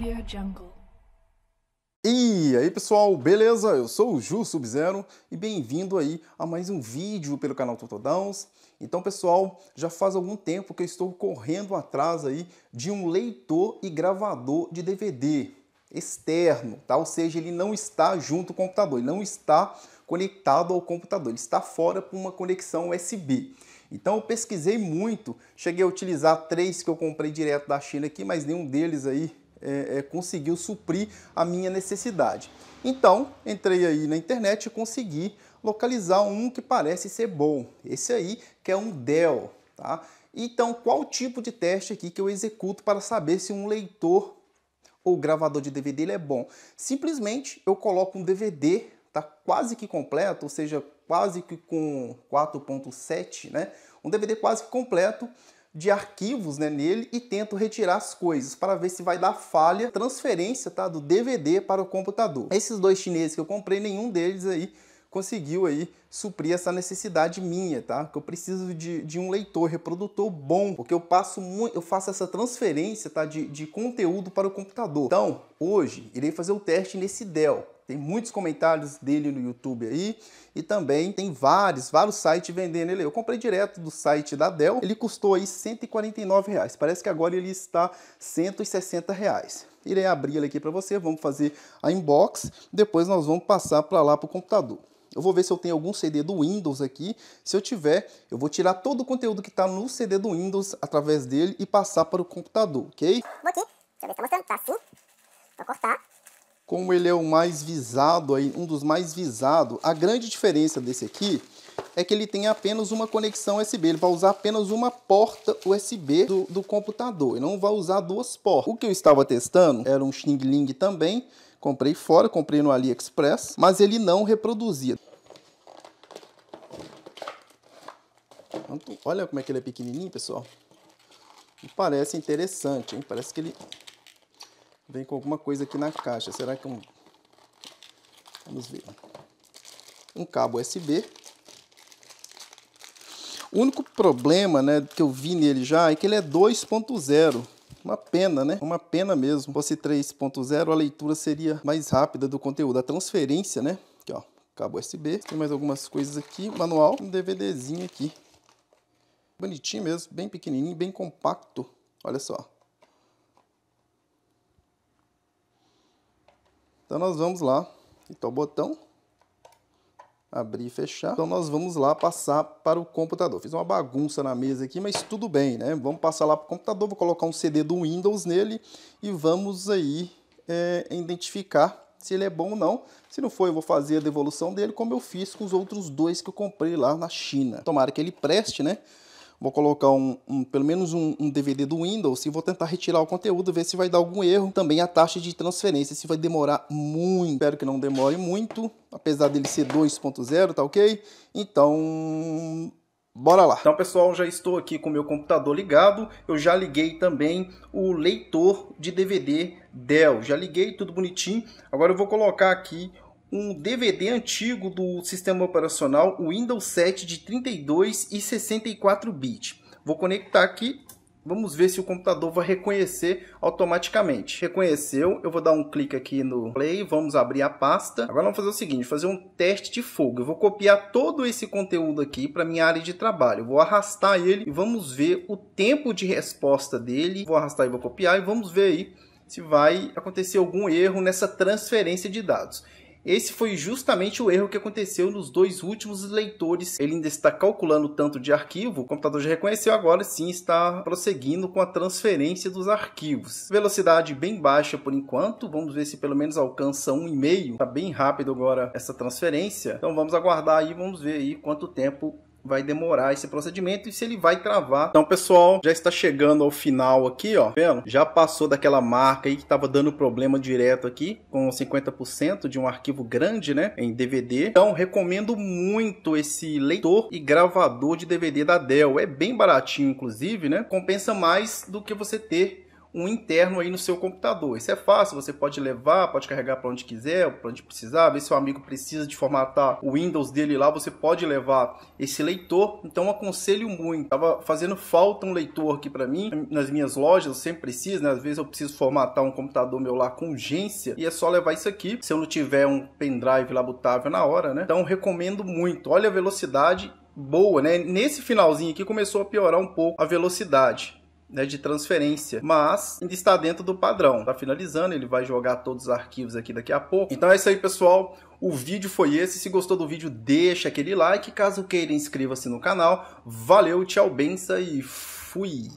Audio Jungle. E aí pessoal, beleza? Eu sou o Ju Sub-Zero e bem-vindo aí a mais um vídeo pelo canal Totodowns. Então pessoal, já faz algum tempo que eu estou correndo atrás aí de um leitor e gravador de DVD externo, tá? Ou seja, ele não está junto ao computador, ele não está conectado ao computador, ele está fora por uma conexão USB. Então eu pesquisei muito, cheguei a utilizar três que eu comprei direto da China aqui, mas nenhum deles aí é, é, conseguiu suprir a minha necessidade. Então, entrei aí na internet e consegui localizar um que parece ser bom. Esse aí, que é um Dell, tá? Então, qual tipo de teste aqui que eu executo para saber se um leitor ou gravador de DVD ele é bom? Simplesmente eu coloco um DVD, tá quase que completo, ou seja, quase que com 4.7, né? Um DVD quase que completo de arquivos né, nele e tento retirar as coisas para ver se vai dar falha transferência tá, do DVD para o computador. Esses dois chineses que eu comprei, nenhum deles aí conseguiu aí suprir essa necessidade minha, tá? Que eu preciso de, de um leitor reprodutor bom, porque eu passo eu faço essa transferência, tá? De, de conteúdo para o computador. Então, hoje irei fazer o teste nesse Dell. Tem muitos comentários dele no YouTube aí e também tem vários, vários sites vendendo ele. Eu comprei direto do site da Dell. Ele custou aí 149 reais. Parece que agora ele está 160 reais. Irei abrir ele aqui para você. Vamos fazer a inbox. Depois nós vamos passar para lá para o computador. Eu vou ver se eu tenho algum CD do Windows aqui. Se eu tiver, eu vou tirar todo o conteúdo que está no CD do Windows através dele e passar para o computador, ok? Vou aqui. Deixa eu ver se tá mostrando. Tá assim. Vou cortar como ele é o mais visado, aí, um dos mais visados, a grande diferença desse aqui é que ele tem apenas uma conexão USB. Ele vai usar apenas uma porta USB do, do computador. Ele não vai usar duas portas. O que eu estava testando era um Xing Ling também. Comprei fora, comprei no AliExpress, mas ele não reproduzia. Olha como é que ele é pequenininho, pessoal. parece interessante, hein? Parece que ele Vem com alguma coisa aqui na caixa. Será que é um... Vamos ver. Um cabo USB. O único problema né, que eu vi nele já é que ele é 2.0. Uma pena, né? Uma pena mesmo. Se fosse 3.0, a leitura seria mais rápida do conteúdo. A transferência, né? Aqui, ó. Cabo USB. Tem mais algumas coisas aqui. Manual. Um DVDzinho aqui. Bonitinho mesmo. Bem pequenininho, bem compacto. Olha só. Então nós vamos lá, então o botão, abrir e fechar. Então nós vamos lá passar para o computador. Fiz uma bagunça na mesa aqui, mas tudo bem, né? Vamos passar lá para o computador, vou colocar um CD do Windows nele e vamos aí é, identificar se ele é bom ou não. Se não for, eu vou fazer a devolução dele, como eu fiz com os outros dois que eu comprei lá na China. Tomara que ele preste, né? vou colocar um, um pelo menos um, um, DVD do Windows e vou tentar retirar o conteúdo, ver se vai dar algum erro. Também a taxa de transferência, se vai demorar muito. Espero que não demore muito, apesar dele ser 2.0, tá ok? Então, Bora lá. Então, pessoal, já estou aqui com o meu computador ligado. Eu já liguei também o leitor de DVD Dell. Já liguei, tudo bonitinho. Agora eu vou colocar aqui um DVD antigo do sistema operacional Windows 7 de 32 e 64 bits. Vou conectar aqui, vamos ver se o computador vai reconhecer automaticamente. Reconheceu, eu vou dar um clique aqui no play, vamos abrir a pasta. Agora vamos fazer o seguinte, fazer um teste de fogo. Eu vou copiar todo esse conteúdo aqui para minha área de trabalho. vou arrastar ele e vamos ver o tempo de resposta dele. Vou arrastar e vou copiar e vamos ver aí se vai acontecer algum erro nessa transferência de dados. Esse foi justamente o erro que aconteceu nos dois últimos leitores. Ele ainda está calculando tanto de arquivo, o computador já reconheceu agora sim está prosseguindo com a transferência dos arquivos. Velocidade bem baixa por enquanto, vamos ver se pelo menos alcança 1,5. Está bem rápido agora essa transferência, então vamos aguardar aí, vamos ver aí quanto tempo vai demorar esse procedimento e se ele vai travar. Então, pessoal, já está chegando ao final aqui, ó. Vendo? Já passou daquela marca aí que estava dando problema direto aqui, com 50% de um arquivo grande, né, em DVD. Então, recomendo muito esse leitor e gravador de DVD da Dell. É bem baratinho, inclusive, né? Compensa mais do que você ter um interno aí no seu computador. Isso é fácil, você pode levar, pode carregar para onde quiser, para onde precisar, ver se o amigo precisa de formatar o Windows dele lá, você pode levar esse leitor. Então aconselho muito. Tava fazendo falta um leitor aqui para mim, nas minhas lojas eu sempre preciso, né? às vezes eu preciso formatar um computador meu lá com urgência e é só levar isso aqui. Se eu não tiver um pendrive lá botável na hora, né? Então recomendo muito. Olha a velocidade boa, né? Nesse finalzinho aqui começou a piorar um pouco a velocidade né, de transferência, mas ainda está dentro do padrão. Está finalizando, ele vai jogar todos os arquivos aqui daqui a pouco. Então é isso aí, pessoal. O vídeo foi esse. Se gostou do vídeo, deixa aquele like. Caso queira, inscreva-se no canal. Valeu, tchau, benção e fui!